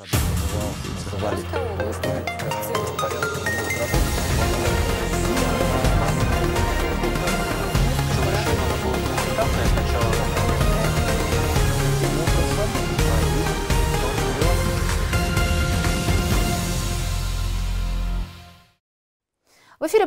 Тогда бывал,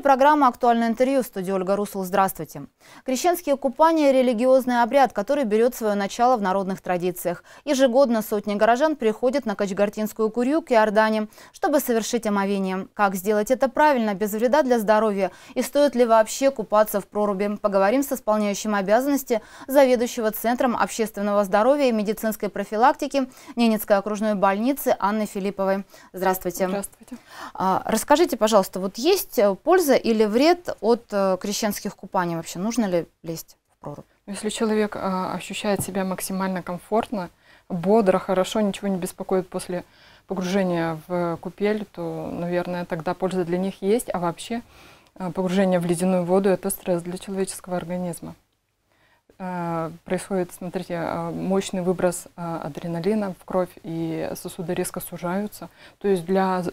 программа «Актуальное интервью» в студии Ольга Русул. Здравствуйте. Крещенские купания – религиозный обряд, который берет свое начало в народных традициях. Ежегодно сотни горожан приходят на Качгартинскую курью к Иордане, чтобы совершить омовение. Как сделать это правильно, без вреда для здоровья? И стоит ли вообще купаться в проруби? Поговорим с исполняющим обязанности заведующего Центром общественного здоровья и медицинской профилактики Ненецкой окружной больницы Анны Филипповой. Здравствуйте. Здравствуйте. А, расскажите, пожалуйста, вот есть польза польза или вред от э, крещенских купаний вообще? Нужно ли лезть в прорубь? Если человек э, ощущает себя максимально комфортно, бодро, хорошо, ничего не беспокоит после погружения в э, купель, то, наверное, тогда польза для них есть. А вообще погружение в ледяную воду – это стресс для человеческого организма. Происходит, смотрите, мощный выброс адреналина в кровь, и сосуды резко сужаются. То есть для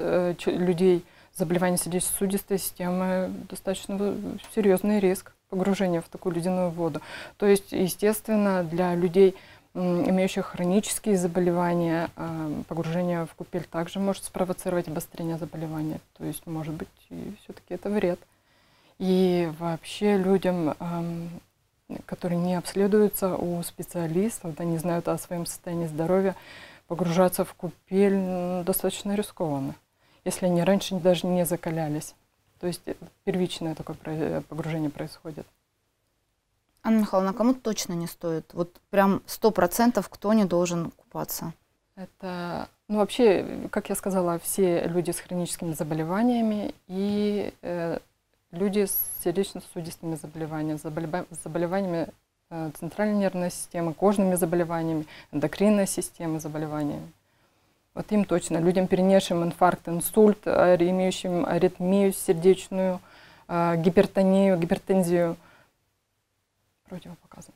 людей, заболевания сердечно-судистой системы достаточно серьезный риск погружения в такую ледяную воду. То есть, естественно, для людей, имеющих хронические заболевания, а, погружение в купель также может спровоцировать обострение заболевания. То есть, может быть, все-таки это вред. И вообще людям, которые не обследуются у специалистов, да, не знают о своем состоянии здоровья, погружаться в купель достаточно рискованно если они раньше даже не закалялись. То есть э, первичное такое э, погружение происходит. Анна Михайловна, а кому точно не стоит? Вот прям сто процентов кто не должен купаться? Это, ну вообще, как я сказала, все люди с хроническими заболеваниями и э, люди с сердечно-сосудистыми заболеваниями, заболева заболеваниями э, центральной нервной системы, кожными заболеваниями, эндокринной системы заболеваниями. Вот им точно, людям, перенесшим инфаркт, инсульт, а, имеющим аритмию сердечную, а, гипертонию, гипертензию, противопоказано.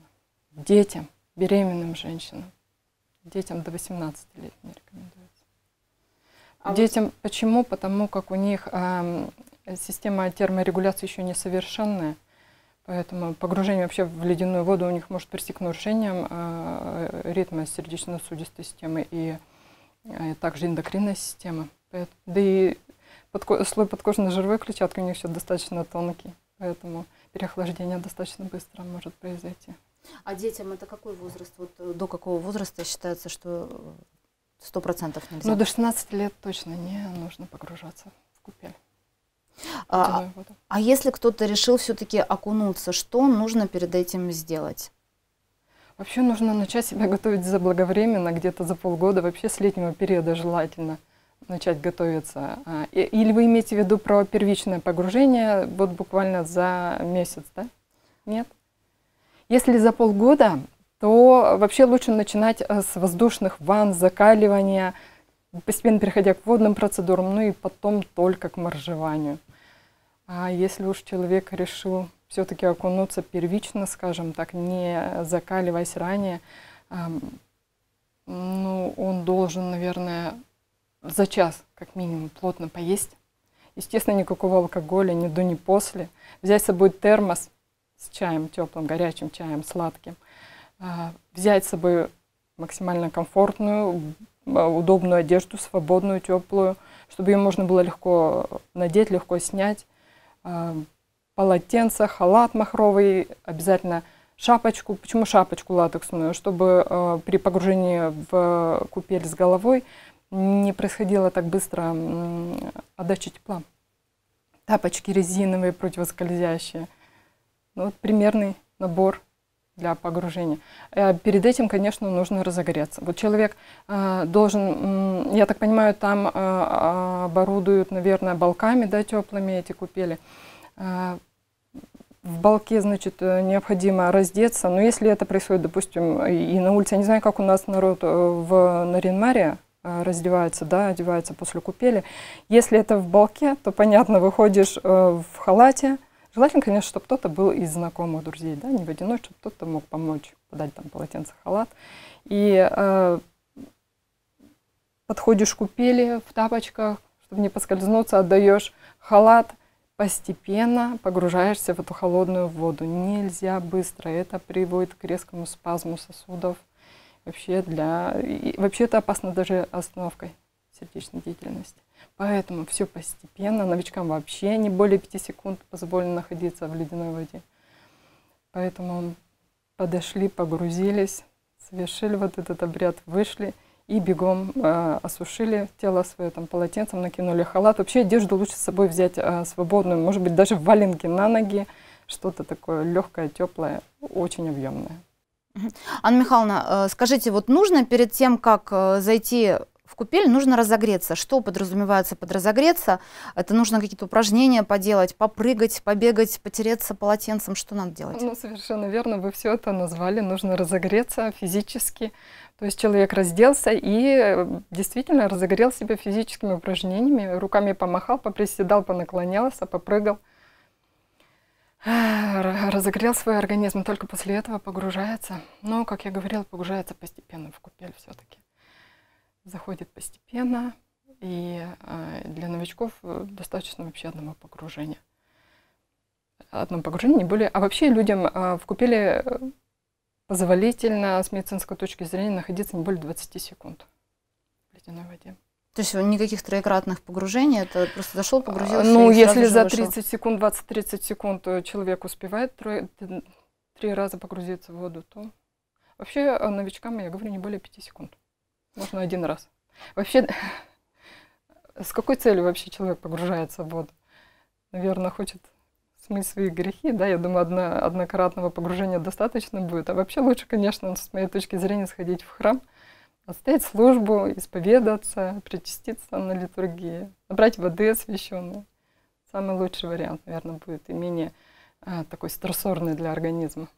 Детям, беременным женщинам, детям до 18 лет не рекомендуется. А детям вот... почему? Потому как у них э, система терморегуляции еще не совершенная, поэтому погружение вообще в ледяную воду у них может привести к нарушениям э, ритма сердечно-сосудистой системы и и э, также эндокринная система. Да и подко слой подкожной жировой клетчатки у них еще достаточно тонкий, поэтому переохлаждение достаточно быстро может произойти. А детям это какой возраст? Вот э, до какого возраста считается, что э, сто процентов нельзя? Ну, до 16 лет точно не нужно погружаться в купель. А, а, а если кто-то решил все-таки окунуться, что нужно перед этим сделать? Вообще нужно начать себя готовить заблаговременно, где-то за полгода, вообще с летнего периода желательно начать готовиться. А, или вы имеете в виду про первичное погружение, вот буквально за месяц, да? Нет? Если за полгода, то вообще лучше начинать э, с воздушных ванн, закаливания, постепенно переходя к водным процедурам, ну и потом только к моржеванию. А если уж человек решил все-таки окунуться первично, скажем так, не закаливаясь ранее, ну, он должен, наверное, за час как минимум плотно поесть. Естественно, никакого алкоголя ни до, ни после. Взять с собой термос с чаем теплым, горячим чаем, сладким. А, взять с собой максимально комфортную, а, удобную одежду, свободную, теплую, чтобы ее можно было легко надеть, легко снять полотенце, халат махровый, обязательно шапочку. Почему шапочку латексную? Чтобы э, при погружении в купель с головой не происходило так быстро э, отдача тепла. Тапочки резиновые, противоскользящие. Ну, вот примерный набор для погружения. Э, перед этим, конечно, нужно разогреться. Вот человек э, должен, э, я так понимаю, там э, а, оборудуют, наверное, балками, да, теплыми эти купели. А, в балке, значит, э, необходимо раздеться. Но если это происходит, допустим, и на улице, я не знаю, как у нас народ э, в Наринмаре э, раздевается, да, одевается после купели. Если это в балке, то, понятно, выходишь в халате. Желательно, конечно, чтобы кто-то был из знакомых друзей, да, не в одиночку, чтобы кто-то мог помочь, подать там полотенце, халат. И э, подходишь к купели в тапочках, чтобы не поскользнуться, отдаешь халат – постепенно погружаешься в эту холодную воду. Нельзя быстро. Это приводит к резкому спазму сосудов. Вообще, для... И вообще это опасно даже остановкой сердечной деятельности. Поэтому все постепенно. Новичкам вообще не более 5 секунд позволено находиться в ледяной воде. Поэтому подошли, погрузились, совершили вот этот обряд, вышли – и бегом э, осушили тело свое, там полотенцем накинули халат. Вообще одежду лучше с собой взять э, свободную, может быть, даже валенки на ноги, что-то такое легкое, теплое, очень объемное. Анна Михайловна, э, скажите, вот нужно перед тем, как э, зайти в купель нужно разогреться. Что подразумевается под разогреться? Это нужно какие-то упражнения поделать, попрыгать, побегать, потереться полотенцем. Что надо делать? Ну, совершенно верно, вы все это назвали. Нужно разогреться физически. То есть человек разделся и э, действительно разогрел себя физическими упражнениями. Руками помахал, поприседал, понаклонялся, попрыгал. Разогрел свой организм, только после этого погружается. Но, как я говорила, погружается постепенно в купель все-таки заходит постепенно, и э, для новичков э, достаточно вообще одного погружения. Одно погружение не более. А вообще людям э, в купеле позволительно с медицинской точки зрения находиться не более 20 секунд в ледяной воде. То есть никаких троекратных погружений, это просто зашел, а, погрузился. Ну, и если за 30 вышел. секунд, 20-30 секунд человек успевает трое, три раза погрузиться в воду, то вообще новичкам, я говорю, не более 5 секунд. Можно один раз. Вообще, с какой целью вообще человек погружается в воду? Наверное, хочет смыть свои грехи, да, я думаю, одно, однократного погружения достаточно будет. А вообще лучше, конечно, с моей точки зрения, сходить в храм, отстоять службу, исповедаться, причаститься на литургии, набрать воды освященной. Самый лучший вариант, наверное, будет и менее а, такой стрессорный для организма.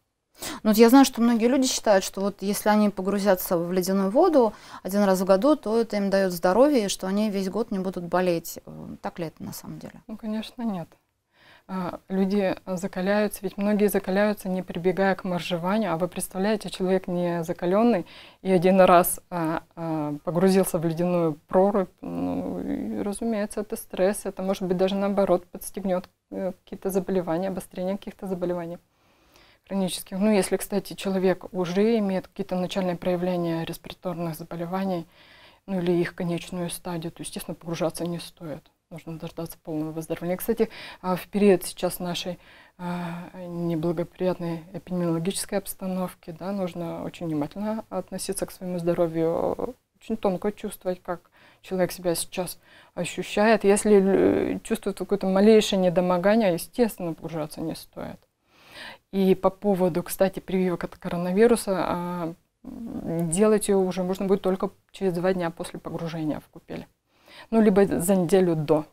Ну, вот я знаю, что многие люди считают, что вот если они погрузятся в ледяную воду один раз в году, то это им дает здоровье, и что они весь год не будут болеть. Э, так ли это на самом деле? Ну, конечно, нет. А, люди закаляются, ведь многие закаляются, не прибегая к моржеванию. А вы представляете, человек не закаленный и один раз а, а, погрузился в ледяную прорубь, ну, и, разумеется, это стресс, это может быть даже наоборот подстегнет э, какие-то заболевания, обострение каких-то заболеваний хронических. Ну, если, кстати, человек уже имеет какие-то начальные проявления респираторных заболеваний, ну или их конечную стадию, то, естественно, погружаться не стоит. Нужно дождаться полного выздоровления. Кстати, а, в период сейчас нашей а, неблагоприятной эпидемиологической обстановки, да, нужно очень внимательно относиться к своему здоровью, очень тонко чувствовать, как человек себя сейчас ощущает. Если чувствует какое-то малейшее недомогание, естественно, погружаться не стоит. И по поводу, кстати, прививок от коронавируса, а, делать ее уже можно будет только через два дня после погружения в купель. Ну, либо за неделю до.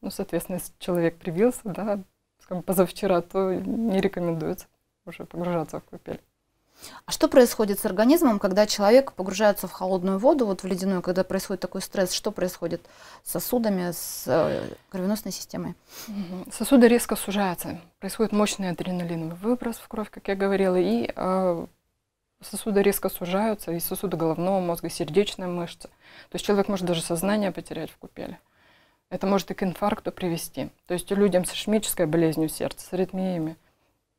Ну, соответственно, если человек привился, да, скажем, позавчера, то не рекомендуется уже погружаться в купель. А что происходит с организмом, когда человек погружается в холодную воду, вот в ледяную, когда происходит такой стресс, что происходит с сосудами, с э, кровеносной системой? Сосуды резко сужаются, происходит мощный адреналиновый выброс в кровь, как я говорила, и э, сосуды резко сужаются, и сосуды головного мозга, сердечной мышцы. То есть человек может даже сознание потерять в купеле. Это может и к инфаркту привести. То есть людям с ишемической болезнью сердца, с аритмиями,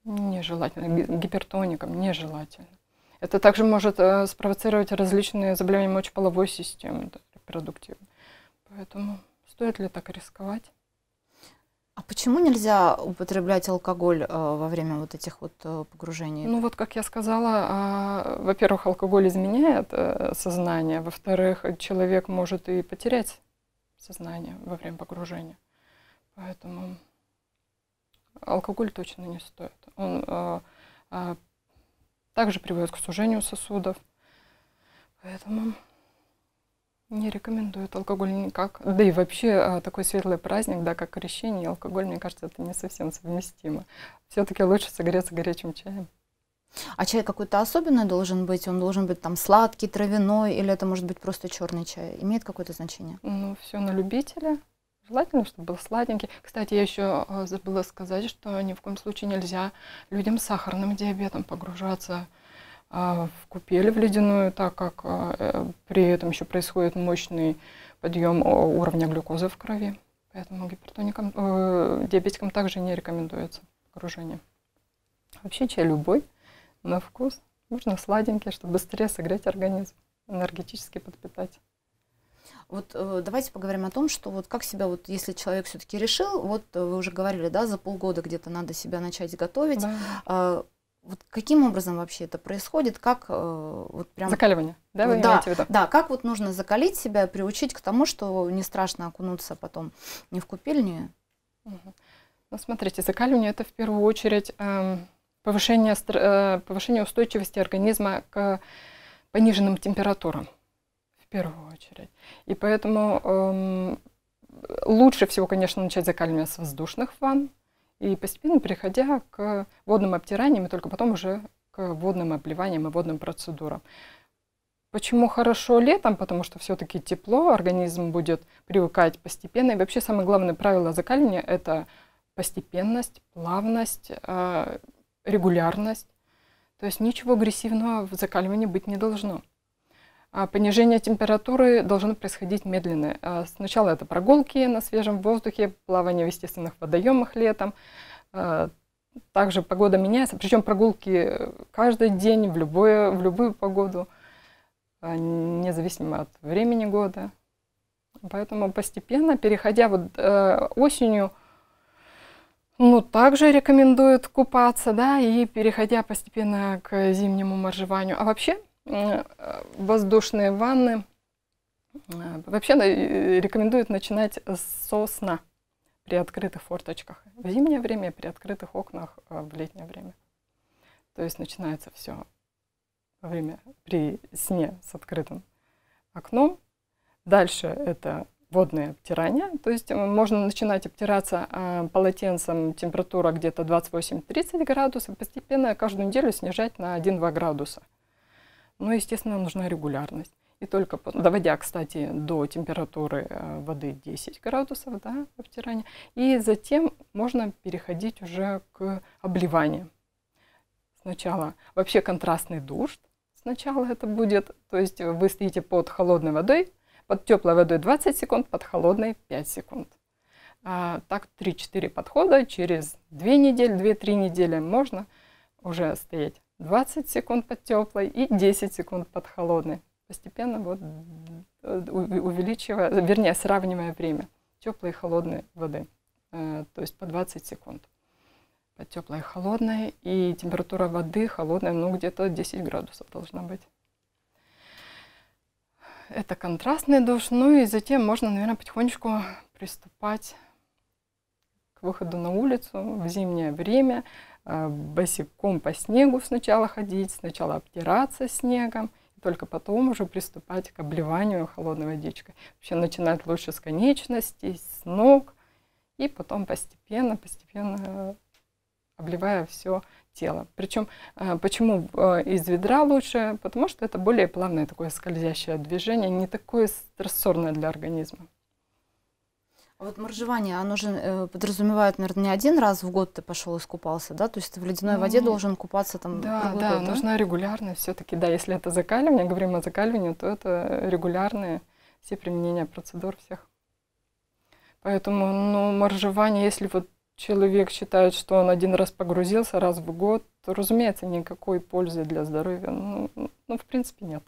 Нежелательно. Гипертоникам нежелательно. Это также может э, спровоцировать различные заболевания мочеполовой системы, репродуктивной. Поэтому стоит ли так рисковать? А почему нельзя употреблять алкоголь э, во время вот этих вот э, погружений? Ну вот, как я сказала, э, во-первых, алкоголь изменяет э, сознание, во-вторых, человек может и потерять сознание во время погружения. Поэтому алкоголь точно не стоит. Он а, а, также приводит к сужению сосудов. Поэтому не рекомендуют алкоголь никак. Да и вообще а, такой светлый праздник, да, как крещение и алкоголь, мне кажется, это не совсем совместимо. Все-таки лучше согреться горячим чаем. А чай какой-то особенный должен быть? Он должен быть там сладкий, травяной, или это может быть просто черный чай? Имеет какое-то значение? Ну, все на любителя. Желательно, чтобы был сладенький. Кстати, я еще э, забыла сказать, что ни в коем случае нельзя людям с сахарным диабетом погружаться э, в купель в ледяную, так как э, при этом еще происходит мощный подъем уровня глюкозы в крови. Поэтому гипертоникам, э, диабетикам также не рекомендуется погружение. Вообще чай любой на вкус. Нужно сладенький, чтобы быстрее согреть организм, энергетически подпитать. Вот э, давайте поговорим о том, что вот как себя, вот если человек все-таки решил, вот э, вы уже говорили, да, за полгода где-то надо себя начать готовить. Да. Э, вот каким образом вообще это происходит? Как э, вот прям... Закаливание, да, вы да, имеете в виду? Да, как вот нужно закалить себя, приучить к тому, что не страшно окунуться потом не в купельни? Угу. Ну, смотрите, закаливание – это в первую очередь э, повышение, э, повышение устойчивости организма к пониженным температурам первую очередь. И поэтому эм, лучше всего, конечно, начать закаливание с воздушных ванн и постепенно переходя к водным обтираниям и только потом уже к водным обливаниям и водным процедурам. Почему хорошо летом? Потому что все-таки тепло, организм будет привыкать постепенно. И вообще самое главное правило закаливания – это постепенность, плавность, э, регулярность. То есть ничего агрессивного в закаливании быть не должно. А понижение температуры должно происходить медленно. А сначала это прогулки на свежем воздухе, плавание в естественных водоемах летом. А, также погода меняется, причем прогулки каждый день, в, любое, в любую погоду, независимо от времени года. Поэтому постепенно, переходя вот э, осенью, ну, также рекомендуют купаться, да, и переходя постепенно к зимнему моржеванию. А вообще Э, воздушные ванны. Э, вообще э, рекомендуют начинать со сна при открытых форточках. В зимнее время, при открытых окнах, а в летнее время. То есть начинается все во время при сне с открытым окном. Дальше это водные обтирания. То есть можно начинать обтираться полотенцем, температура где-то 28-30 градусов, постепенно каждую неделю снижать на 1-2 градуса. Но, ну, естественно, нужна регулярность. И только доводя, кстати, до температуры э, воды 10 градусов да, обтирания. И затем можно переходить уже к обливанию. Сначала вообще контрастный душ. Сначала это будет, то есть вы стоите под холодной водой, под теплой водой 20 секунд, под холодной 5 секунд. А, так 3-4 подхода через 2 недели, 2-3 недели можно уже стоять 20 секунд под теплой и 10 секунд под холодной. Постепенно вот э, увеличивая, вернее, сравнивая время теплой и холодной воды, э, то есть по 20 секунд под теплой и холодной, и температура воды холодной, ну, где-то 10 градусов должна быть. Это контрастный душ, ну и затем можно, наверное, потихонечку приступать к выходу на улицу в зимнее время. Э, босиком по снегу сначала ходить, сначала обтираться снегом, и только потом уже приступать к обливанию холодной водичкой. Вообще начинать лучше с конечностей, с ног, и потом постепенно, постепенно э, обливая все тело. Причем э, почему из ведра лучше? Потому что это более плавное такое скользящее движение, не такое стрессорное для организма вот моржевание, оно же э, подразумевает, наверное, не один раз в год ты пошел искупался, да? То есть ты в ледяной ну, воде должен купаться там Да, год, да, да, нужна регулярность все-таки, да, если это закаливание, говорим о закаливании, то это регулярные все применения процедур всех. Поэтому, ну, моржевание, если вот человек считает, что он один раз погрузился, раз в год, то, разумеется, никакой пользы для здоровья, ну, ну, ну в принципе, нет.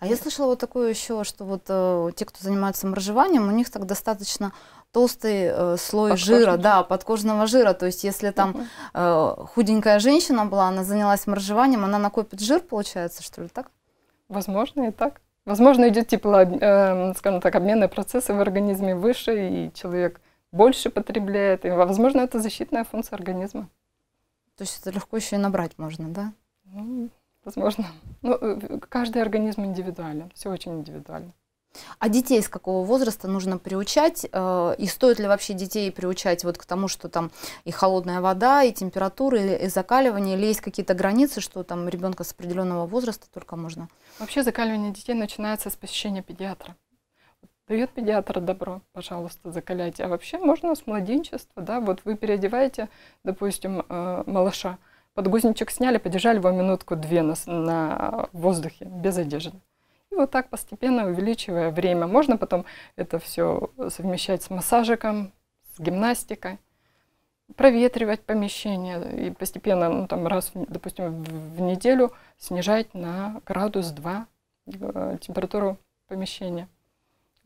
А я слышала вот такое еще, что вот э, те, кто занимается моржеванием, у них так достаточно толстый э, слой Подкожный. жира, да, подкожного жира. То есть если там э, худенькая женщина была, она занялась моржеванием, она накопит жир, получается, что ли, так? Возможно и так. Возможно, идет тепло, типа, э, эм, скажем так, обменные процессы в организме выше, и человек больше потребляет. И, возможно, это защитная функция организма. То есть это легко еще и набрать можно, да? Ну, возможно. Ну, э, каждый организм индивидуален, все очень индивидуально. А детей с какого возраста нужно приучать? Э, и стоит ли вообще детей приучать вот к тому, что там и холодная вода, и температура, и закаливание, или есть какие-то границы, что там ребенка с определенного возраста только можно? Вообще закаливание детей начинается с посещения педиатра. Дает педиатр добро, пожалуйста, закаляйте. А вообще можно с младенчества, да, вот вы переодеваете, допустим, э, малыша, Подгузничек сняли, подержали его минутку-две на, на воздухе, без одежды. И вот так постепенно увеличивая время. Можно потом это все совмещать с массажиком, с гимнастикой проветривать помещение и постепенно, ну, там, раз, допустим, в неделю снижать на градус 2 э, температуру помещения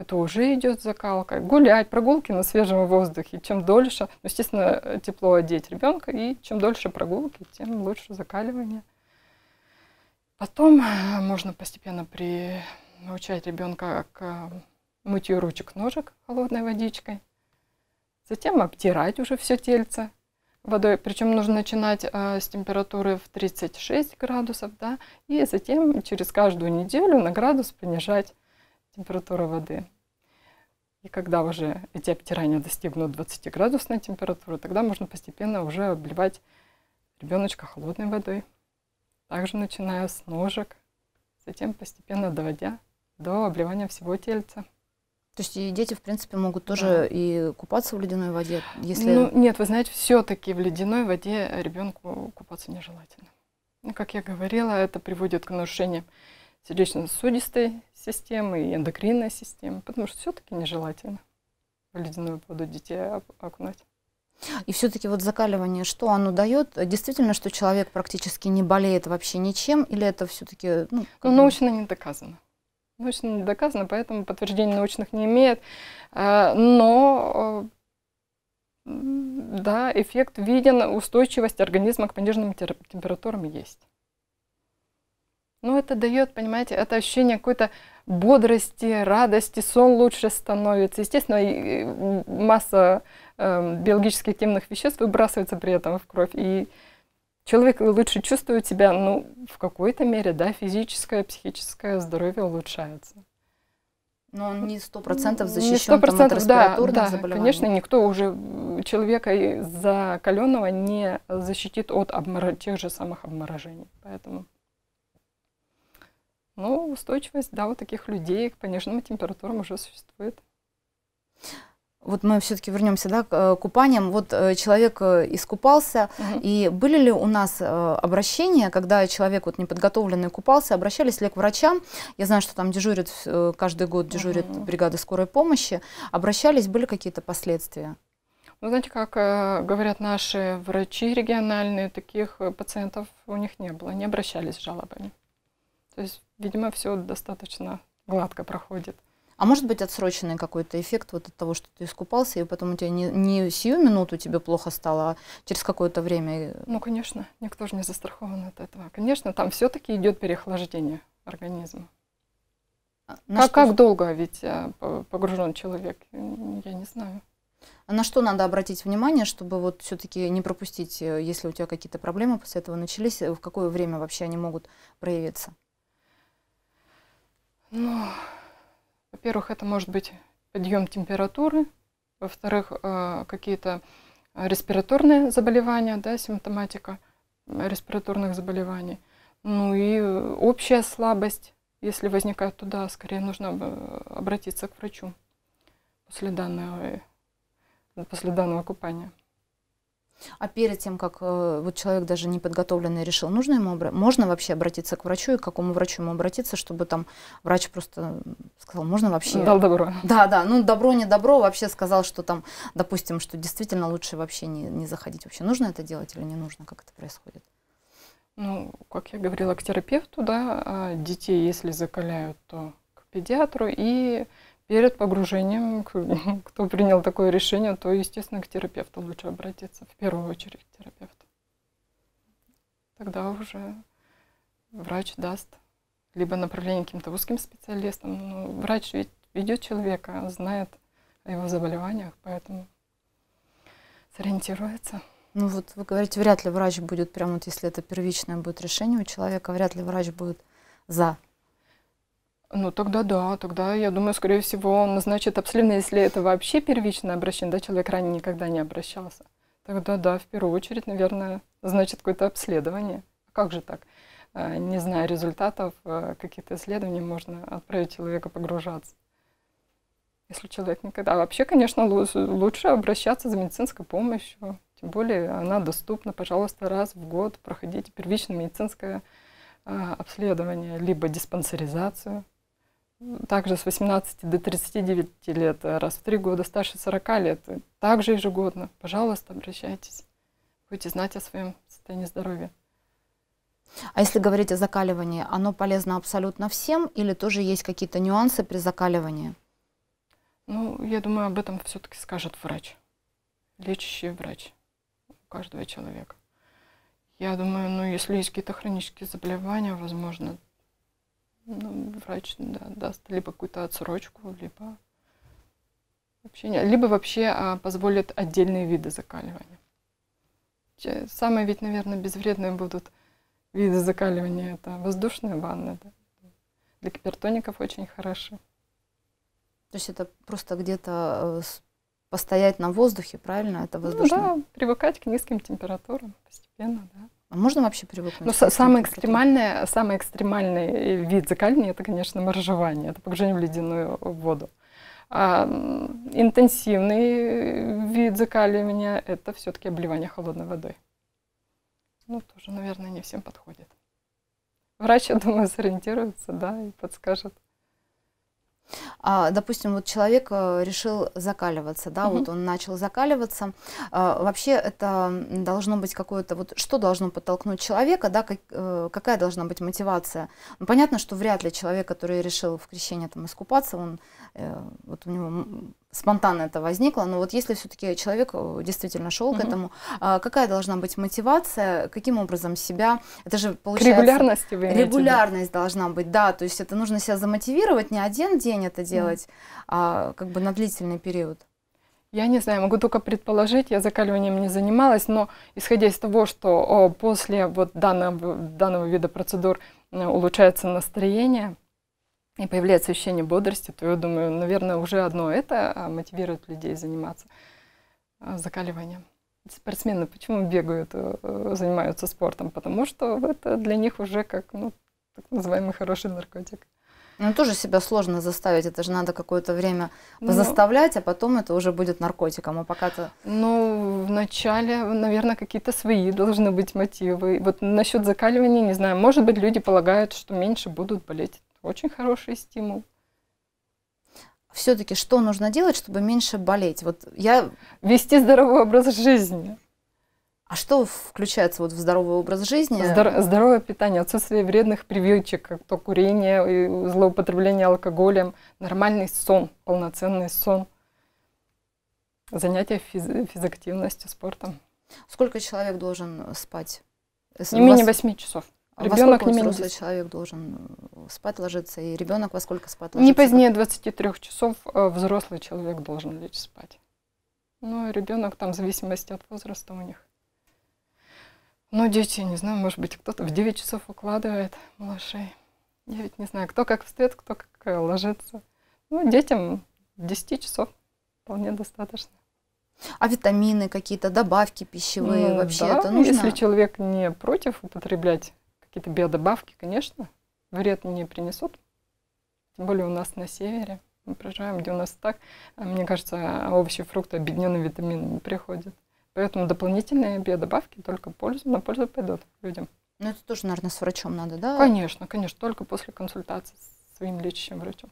это уже идет закалка. Гулять, прогулки на свежем воздухе. Чем дольше, ну, естественно, тепло одеть ребенка, и чем дольше прогулки, тем лучше закаливание. Потом э, можно постепенно приучать ребенка к э, мытью ручек ножек холодной водичкой. Затем обтирать уже все тельце водой. Причем нужно начинать э, с температуры в 36 градусов, да, и затем через каждую неделю на градус понижать температура воды. И когда уже эти обтирания достигнут 20-градусной температуры, тогда можно постепенно уже обливать ребеночка холодной водой. Также начиная с ножек, затем постепенно доводя до обливания всего тельца. То есть и дети, в принципе, могут тоже да. и купаться в ледяной воде, если... Ну, нет, вы знаете, все-таки в ледяной воде ребенку купаться нежелательно. Ну, как я говорила, это приводит к нарушениям сердечно-сосудистой системы, и эндокринная система, потому что все-таки нежелательно в ледяную воду детей окунать. И все-таки вот закаливание, что оно дает? Действительно, что человек практически не болеет вообще ничем, или это все-таки... Ну, ну, научно не доказано. Научно не доказано, поэтому подтверждений научных не имеет. А, но а, да, эффект виден, устойчивость организма к пониженным температурам есть. Ну, это дает, понимаете, это ощущение какой-то бодрости, радости, сон лучше становится. Естественно, масса э, эм, биологически активных веществ выбрасывается при этом в кровь. И человек лучше чувствует себя, ну, в какой-то мере, да, физическое, психическое здоровье улучшается. Но он не сто процентов защищен от респираторных да, да, заболеваний. Конечно, никто уже человека закаленного не защитит от обмор... тех же самых обморожений. Поэтому ну устойчивость, да, вот таких людей к пониженным температурам уже существует. Вот мы все-таки вернемся да, к э, купаниям. Вот э, человек э, искупался, угу. и были ли у нас обращения, когда человек вот неподготовленный купался, обращались ли к врачам? Я знаю, что там дежурит каждый год дежурит угу. бригада скорой помощи. Обращались, были какие-то последствия? Ну, знаете, как говорят наши врачи региональные, таких пациентов у них не было, не обращались с жалобами. То есть видимо, все достаточно гладко проходит. А может быть отсроченный какой-то эффект вот от того, что ты искупался, и потом у тебя не, не сию минуту тебе плохо стало, а через какое-то время? Ну, конечно, никто же не застрахован от этого. Конечно, там все-таки идет переохлаждение организма. А на как, как долго ведь э, погружен человек, я не знаю. А на что надо обратить внимание, чтобы вот все-таки не пропустить, э, если у тебя какие-то проблемы после этого начались, э, в какое время вообще они могут проявиться? Ну, во-первых, это может быть подъем температуры, во-вторых, э, какие-то респираторные заболевания, да, симптоматика э, респираторных заболеваний. Ну и общая слабость, если возникает, туда, скорее нужно э, обратиться к врачу после данного, после данного купания. А перед тем, как э, вот человек даже неподготовленный решил, нужно ему, можно вообще обратиться к врачу и к какому врачу ему обратиться, чтобы там врач просто сказал, можно вообще... Дал добро. Да, да, ну добро, не добро, вообще сказал, что там, допустим, что действительно лучше вообще не, не заходить. Вообще нужно это делать или не нужно, как это происходит? Ну, как я говорила, к терапевту, да, а детей, если закаляют, то к педиатру и перед погружением, кто принял такое решение, то, естественно, к терапевту лучше обратиться, в первую очередь к терапевту. Тогда уже врач даст либо направление каким-то узким специалистам. Но врач ведь ведет человека, знает о его заболеваниях, поэтому сориентируется. Ну вот вы говорите, вряд ли врач будет, прямо, вот если это первичное будет решение у человека, вряд ли врач будет за ну, тогда да, тогда, я думаю, скорее всего, он назначит обследование, если это вообще первичное обращение, да, человек ранее никогда не обращался. Тогда да, в первую очередь, наверное, значит какое-то обследование. А как же так? А, не зная результатов а, каких-то исследований, можно отправить человека погружаться. Если человек никогда... вообще, конечно, лучше обращаться за медицинской помощью. Тем более она доступна, пожалуйста, раз в год проходите первичное медицинское обследование, либо диспансеризацию также с 18 до 39 лет, э, раз в 3 года старше 40 лет, также ежегодно. Пожалуйста, обращайтесь. Будете знать о своем состоянии здоровья. А если говорить о закаливании, оно полезно абсолютно всем или тоже есть какие-то нюансы при закаливании? Ну, я думаю, об этом все-таки скажет врач, лечащий врач у каждого человека. Я думаю, ну, если есть какие-то хронические заболевания, возможно, ну, врач да, даст либо какую-то отсрочку, либо вообще нет. Либо вообще а, позволит отдельные виды закаливания. Самые ведь, наверное, безвредные будут виды закаливания. Это воздушные ванны. Да? Для гипертоников очень хороши. То есть это просто где-то э, постоять на воздухе, правильно? Это воздушно? Ну, да, привыкать к низким температурам постепенно, да. А можно вообще привыкнуть? Ну, самый, экстремальный, самый экстремальный вид закаливания – это, конечно, моржевание, это погружение в ледяную воду. А интенсивный вид закаливания – это все-таки обливание холодной водой. Ну, тоже, наверное, не всем подходит. Врач, я думаю, сориентируется, да, и подскажет. А, допустим, вот человек э, решил закаливаться, да, угу. вот он начал закаливаться. А, вообще это должно быть какое-то, вот что должно подтолкнуть человека, да, как, э, какая должна быть мотивация? Ну, понятно, что вряд ли человек, который решил в крещение там искупаться, он, э, вот у него спонтанно это возникло, но вот если все-таки человек э, действительно шел угу. к этому, а какая должна быть мотивация, каким образом себя, это же получается... К регулярности вы Регулярность да? должна быть, да, то есть это нужно себя замотивировать, не один день это делать, угу. а как бы на длительный период. Я не знаю, могу только предположить, я закаливанием не занималась, но исходя из того, что о, после вот данного, данного вида процедур э, улучшается настроение, и появляется ощущение бодрости, то я думаю, наверное, уже одно это а, мотивирует людей заниматься а, закаливанием. Спортсмены почему бегают, э, занимаются спортом? Потому что это для них уже как ну, так называемый хороший наркотик. Ну, тоже себя сложно заставить, это же надо какое-то время заставлять, ну, а потом это уже будет наркотиком, а пока-то... Ну, вначале, наверное, какие-то свои должны быть мотивы. Вот насчет закаливания, не знаю, может быть, люди полагают, что меньше будут болеть очень хороший стимул. Все-таки что нужно делать, чтобы меньше болеть? Вот я... Вести здоровый образ жизни. А что включается вот в здоровый образ жизни? Здор- здоровое питание, отсутствие вредных привычек, как то курение, и злоупотребление алкоголем, нормальный сон, полноценный сон, занятия физ- физактивностью, спортом. Сколько человек должен спать? не менее вас... 8 часов. А ребенок не меньше. взрослый человек должен э, спать ложиться, и ребенок во сколько спать ложится? Не позднее 23 часов э, взрослый человек должен лечь спать. Ну, ребенок там в зависимости от возраста у них. Ну, дети, не знаю, может быть, кто-то в 9 часов укладывает малышей. Я ведь не знаю, кто как встает, кто как э, ложится. Ну, детям 10 часов вполне достаточно. А витамины какие-то, добавки пищевые ну, вообще да, это нужно? Если человек не против употреблять какие-то биодобавки, конечно, вред не принесут. Тем более у нас на севере мы проживаем, где у нас так, а, мне кажется, овощи фрукты объединенные витаминами приходят. Поэтому дополнительные биодобавки только пользу, на пользу пойдут людям. Ну это тоже, наверное, с врачом надо, да? Конечно, конечно, только после консультации с своим лечащим врачом.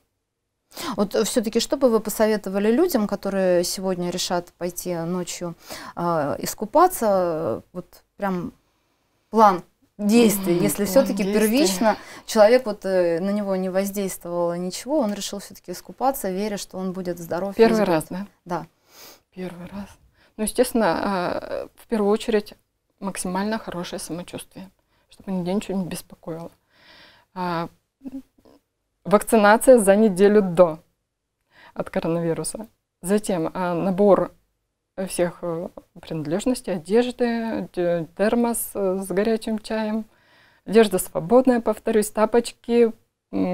Вот все-таки, что бы вы посоветовали людям, которые сегодня решат пойти ночью э, искупаться, вот прям план действий. Mm-hmm. Если все-таки первично человек вот э, на него не воздействовало ничего, он решил все-таки искупаться, веря, что он будет здоров. Первый раз, да? Да. Первый раз. Ну, естественно, а, в первую очередь максимально хорошее самочувствие, чтобы нигде ничего не беспокоило. А, вакцинация за неделю до от коронавируса. Затем а, набор всех э, принадлежностей, одежды, термос э, с горячим чаем, одежда свободная, повторюсь, тапочки,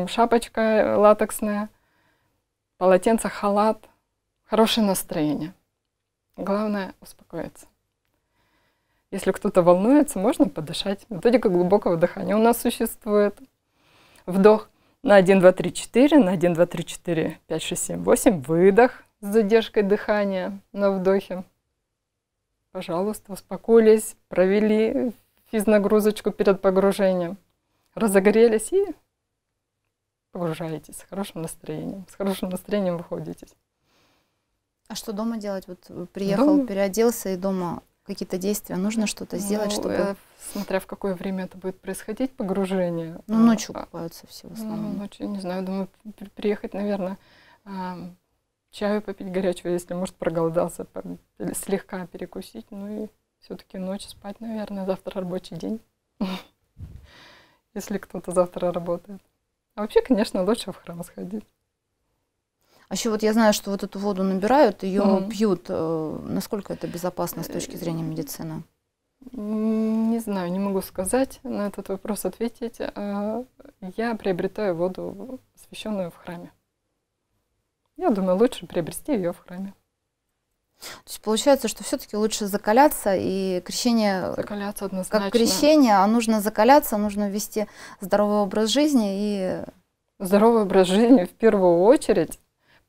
шапочка э, латексная, полотенце, халат, хорошее настроение. Главное – успокоиться. Если кто-то волнуется, можно подышать. Методика глубокого дыхания у нас существует. Вдох на 1, 2, 3, 4, на 1, 2, 3, 4, 5, 6, 7, 8, выдох с задержкой дыхания на вдохе. Пожалуйста, успокоились, провели физнагрузочку перед погружением, разогрелись и погружаетесь с хорошим настроением. С хорошим настроением выходите. А что дома делать? Вот э, приехал, дома... переоделся и дома какие-то действия, нужно что-то ну, сделать, ну, чтобы... Э, смотря в какое время это будет происходить, погружение. Ну, ночью а, купаются все в ну, основном. Ну, ночью, не знаю, думаю, приехать, наверное, чаю попить горячего, если, может, проголодался, слегка перекусить. Ну и все-таки ночью спать, наверное, завтра рабочий день, если кто-то завтра работает. А вообще, конечно, лучше в храм сходить. А еще вот я знаю, что вот эту воду набирают, ее mm-hmm. пьют. Э, насколько это безопасно с точки зрения медицины? Не знаю, не могу сказать на этот вопрос ответить. А, я приобретаю воду, освященную в храме. Я думаю, лучше приобрести ее в храме. То есть получается, что все-таки лучше закаляться и крещение, закаляться однозначно. как крещение, а нужно закаляться, нужно вести здоровый образ жизни и здоровый образ жизни в первую очередь,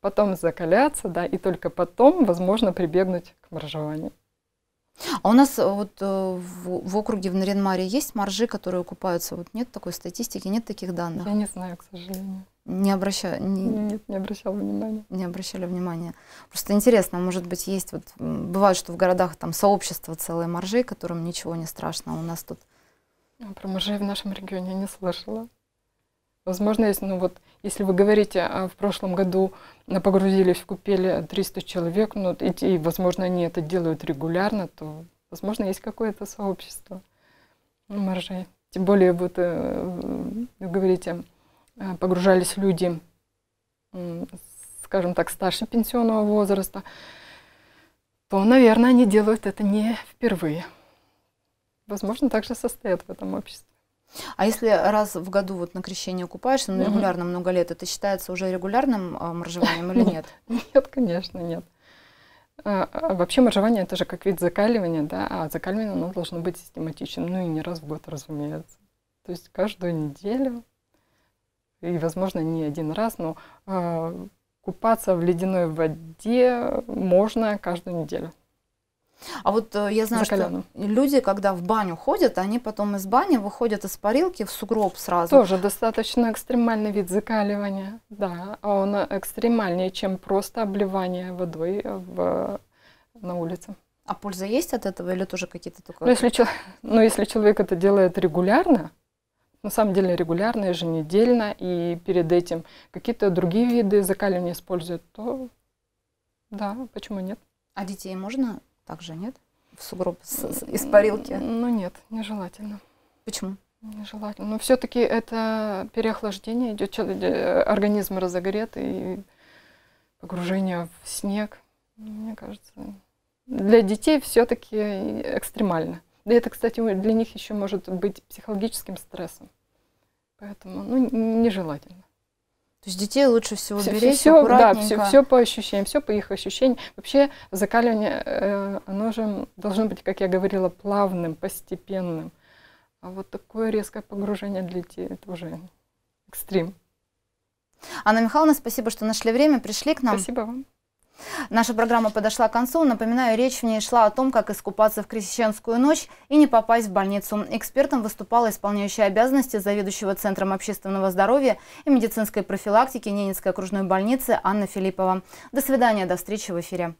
потом закаляться, да, и только потом, возможно, прибегнуть к моржеванию. А у нас э, вот э, в, округе в Наринмаре есть моржи, которые купаются? Вот нет такой статистики, нет таких данных? Я не знаю, к сожалению. Не обраща... не... Ну, нет, не обращала внимания. Не обращали внимания. Просто интересно, может быть, есть вот... Бывает, что в городах там сообщество целые моржи которым ничего не страшно, а у нас тут... Ну, про моржей в нашем регионе не слышала. Возможно, если, ну вот, если вы говорите, а в прошлом году погрузились в купели 300 человек, ну, и, и, возможно, они это делают регулярно, то, возможно, есть какое-то сообщество моржей. Тем более, вот, э, вы говорите, Э, погружались люди, скажем так, старше пенсионного возраста, то, наверное, они делают это не впервые. Возможно, также состоят в этом обществе. А если раз в году вот на крещение купаешься, ну, регулярно много лет, это считается уже регулярным э, моржеванием или нет? Нет, конечно, нет. А, а вообще моржевание это же как вид закаливания, да, а закаливание оно должно быть систематичным, ну и не раз в год, разумеется. То есть каждую неделю и, возможно, не один раз, но э, купаться в ледяной воде можно каждую неделю. А вот э, я знаю, что люди, когда в баню ходят, они потом из бани выходят из парилки в сугроб сразу. Тоже достаточно экстремальный вид закаливания, да. а Он экстремальнее, чем просто обливание водой в, на улице. А польза есть от этого или тоже какие-то только... Ну если, ну, если человек это делает регулярно, на самом деле регулярно, еженедельно, и перед этим какие-то другие виды закаливания используют, то да, почему нет? А детей можно также, нет? В сугроб с, с, из парилки? Ну нет, нежелательно. Почему? Нежелательно. Но все-таки это переохлаждение идет, человек, э, организм разогрет и погружение в снег, мне кажется, для детей все-таки экстремально. Да это, кстати, для них еще может быть психологическим стрессом. Поэтому, ну, нежелательно. То есть детей лучше всего все, беречь все, аккуратненько. Да, все, все по ощущениям, все по их ощущениям. Вообще закаливание, э, оно же должно быть, как я говорила, плавным, постепенным. А вот такое резкое погружение для детей, это уже экстрим. Анна Михайловна, спасибо, что нашли время, пришли к нам. Спасибо вам. Наша программа подошла к концу. Напоминаю, речь в ней шла о том, как искупаться в крещенскую ночь и не попасть в больницу. Экспертом выступала исполняющая обязанности заведующего Центром общественного здоровья и медицинской профилактики Ненецкой окружной больницы Анна Филиппова. До свидания, до встречи в эфире.